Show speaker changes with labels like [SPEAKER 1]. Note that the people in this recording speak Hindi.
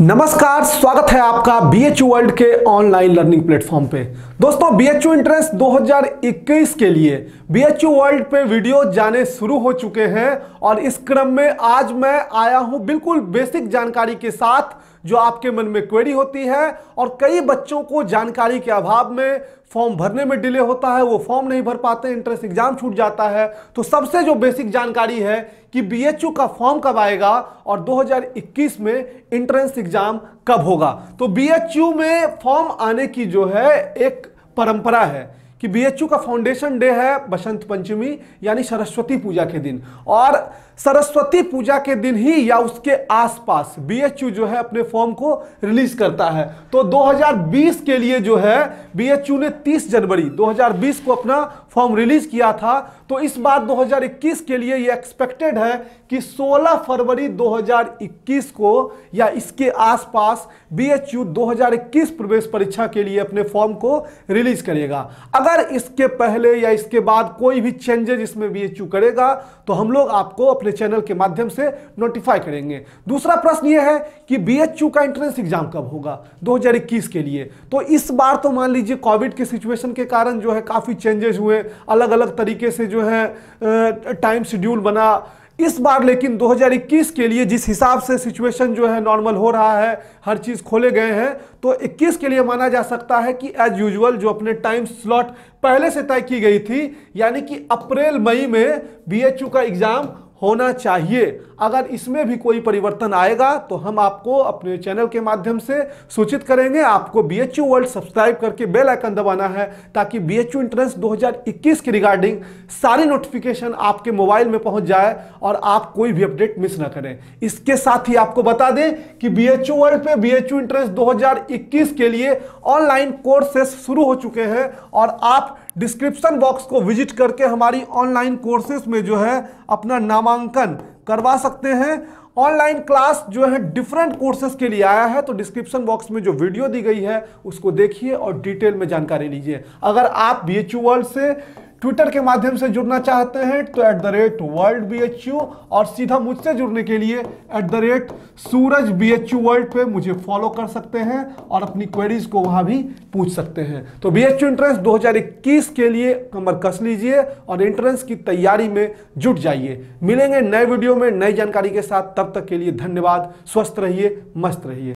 [SPEAKER 1] नमस्कार स्वागत है आपका बी एच वर्ल्ड के ऑनलाइन लर्निंग प्लेटफॉर्म पे दोस्तों बी एच एंट्रेंस 2021 के लिए बी एच वर्ल्ड पे वीडियो जाने शुरू हो चुके हैं और इस क्रम में आज मैं आया हूं बिल्कुल बेसिक जानकारी के साथ जो आपके मन में क्वेरी होती है और कई बच्चों को जानकारी के अभाव में फॉर्म भरने में डिले होता है वो फॉर्म नहीं भर पाते इंट्रेंस एग्जाम छूट जाता है तो सबसे जो बेसिक जानकारी है कि बीएचयू का फॉर्म कब आएगा और 2021 में इंट्रेंस एग्जाम एग्जाम कब होगा तो बीएचयू में फॉर्म आने की जो है एक परंपरा है कि बीएचयू का फाउंडेशन डे है बसंत पंचमी यानी सरस्वती पूजा के दिन और सरस्वती पूजा के दिन ही या उसके आसपास बीएचयू जो है अपने फॉर्म को रिलीज करता है तो 2020 के लिए जो है बीएचयू ने 30 जनवरी 2020 को अपना फॉर्म रिलीज किया था तो इस बार 2021 के लिए ये एक्सपेक्टेड है कि 16 फरवरी 2021 को या इसके आसपास बीएचयू 2021 प्रवेश परीक्षा के लिए अपने फॉर्म को रिलीज करेगा अगर इसके पहले या इसके बाद कोई भी चेंजेज इसमें बीएचयू करेगा तो हम लोग आपको अपने चैनल के माध्यम से नोटिफाई करेंगे दूसरा प्रश्न यह है कि बीएचयू का एंट्रेंस एग्जाम कब होगा 2021 के लिए तो इस बार तो मान लीजिए कोविड के सिचुएशन के कारण जो है काफी चेंजेस हुए अलग अलग तरीके से जो है टाइम शेड्यूल बना इस बार लेकिन 2021 के लिए जिस हिसाब से सिचुएशन जो है नॉर्मल हो रहा है हर चीज़ खोले गए हैं तो 21 के लिए माना जा सकता है कि एज यूजुअल जो अपने टाइम स्लॉट पहले से तय की गई थी यानी कि अप्रैल मई में बीएचयू का एग्ज़ाम होना चाहिए अगर इसमें भी कोई परिवर्तन आएगा तो हम आपको अपने चैनल के माध्यम से सूचित करेंगे आपको बी एच वर्ल्ड सब्सक्राइब करके बेल आइकन दबाना है ताकि बी एच एंट्रेंस 2021 की रिगार्डिंग सारी नोटिफिकेशन आपके मोबाइल में पहुंच जाए और आप कोई भी अपडेट मिस ना करें इसके साथ ही आपको बता दें कि बी एच वर्ल्ड पे बी एच एंट्रेंस इक्कीस के लिए ऑनलाइन कोर्सेस शुरू हो चुके हैं और आप डिस्क्रिप्शन बॉक्स को विजिट करके हमारी ऑनलाइन कोर्सेज में जो है अपना नामांकन करवा सकते हैं ऑनलाइन क्लास जो है डिफरेंट कोर्सेज के लिए आया है तो डिस्क्रिप्शन बॉक्स में जो वीडियो दी गई है उसको देखिए और डिटेल में जानकारी लीजिए अगर आप बी से ट्विटर के माध्यम से जुड़ना चाहते हैं तो at the rate world B H U और सीधा मुझसे जुड़ने के लिए at the rate Suraj B H U world पर मुझे फॉलो कर सकते हैं और अपनी क्वेरीज को वहाँ भी पूछ सकते हैं तो बी एच यू एंट्रेंस दो हजार इक्कीस के लिए कमर कस लीजिए और एंट्रेंस की तैयारी में जुट जाइए मिलेंगे नए वीडियो में नई जानकारी के साथ तब तक के लिए धन्यवाद स्वस्थ रहिए मस्त रहिए